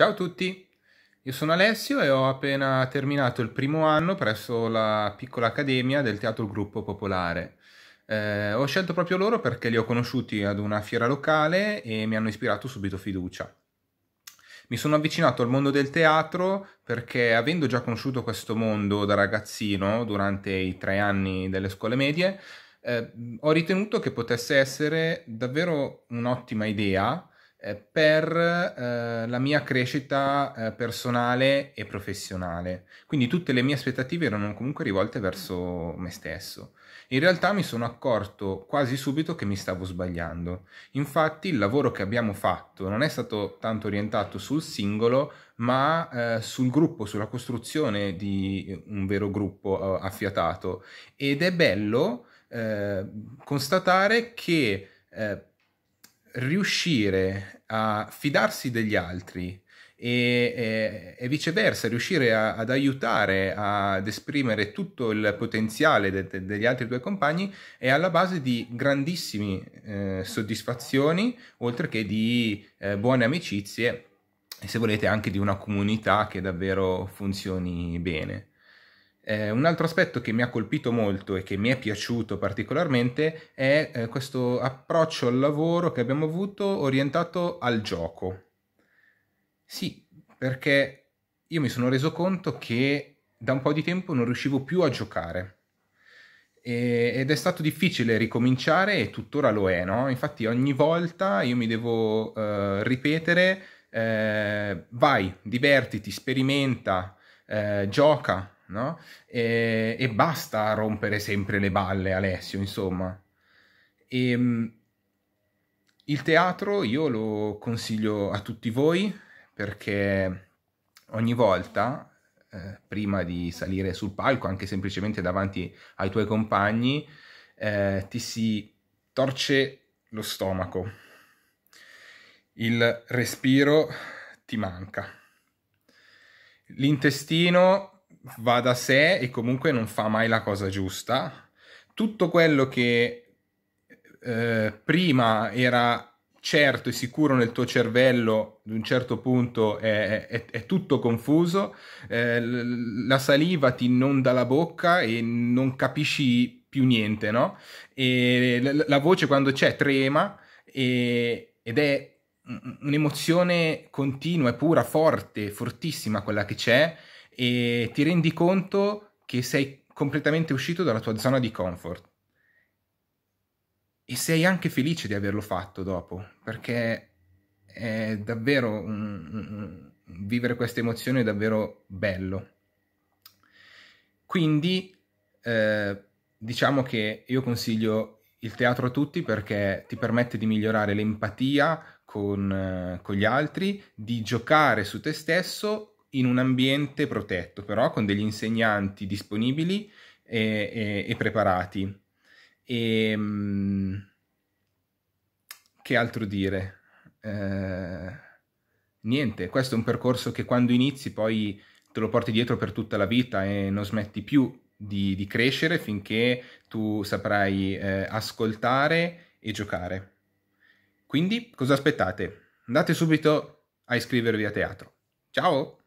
Ciao a tutti, io sono Alessio e ho appena terminato il primo anno presso la piccola accademia del Teatro Gruppo Popolare. Eh, ho scelto proprio loro perché li ho conosciuti ad una fiera locale e mi hanno ispirato subito fiducia. Mi sono avvicinato al mondo del teatro perché avendo già conosciuto questo mondo da ragazzino durante i tre anni delle scuole medie, eh, ho ritenuto che potesse essere davvero un'ottima idea eh, per eh, la mia crescita eh, personale e professionale. Quindi tutte le mie aspettative erano comunque rivolte verso me stesso. In realtà mi sono accorto quasi subito che mi stavo sbagliando. Infatti il lavoro che abbiamo fatto non è stato tanto orientato sul singolo, ma eh, sul gruppo, sulla costruzione di un vero gruppo eh, affiatato. Ed è bello eh, constatare che riuscire a fidarsi degli altri e, e, e viceversa, riuscire a, ad aiutare ad esprimere tutto il potenziale de, de, degli altri due compagni è alla base di grandissime eh, soddisfazioni, oltre che di eh, buone amicizie e se volete anche di una comunità che davvero funzioni bene. Eh, un altro aspetto che mi ha colpito molto e che mi è piaciuto particolarmente è eh, questo approccio al lavoro che abbiamo avuto orientato al gioco. Sì, perché io mi sono reso conto che da un po' di tempo non riuscivo più a giocare ed è stato difficile ricominciare e tuttora lo è, no? Infatti ogni volta io mi devo eh, ripetere eh, vai, divertiti, sperimenta, eh, gioca, no? E, e basta rompere sempre le balle, Alessio, insomma. E, ehm, il teatro io lo consiglio a tutti voi perché ogni volta, eh, prima di salire sul palco, anche semplicemente davanti ai tuoi compagni, eh, ti si torce lo stomaco, il respiro ti manca, l'intestino va da sé e comunque non fa mai la cosa giusta. Tutto quello che eh, prima era certo e sicuro nel tuo cervello, ad un certo punto è, è, è tutto confuso, eh, la saliva ti inonda la bocca e non capisci più niente, no? E la, la voce quando c'è trema e, ed è un'emozione continua, è pura, forte, fortissima quella che c'è e ti rendi conto che sei completamente uscito dalla tua zona di comfort. E sei anche felice di averlo fatto dopo, perché è davvero un, un, vivere questa emozione è davvero bello. Quindi eh, diciamo che io consiglio il teatro a tutti perché ti permette di migliorare l'empatia con, eh, con gli altri, di giocare su te stesso in un ambiente protetto, però con degli insegnanti disponibili e, e, e preparati. E, ehm, che altro dire? Eh, niente, questo è un percorso che quando inizi poi te lo porti dietro per tutta la vita e non smetti più di, di crescere finché tu saprai eh, ascoltare e giocare. Quindi cosa aspettate? Andate subito a iscrivervi a teatro. Ciao!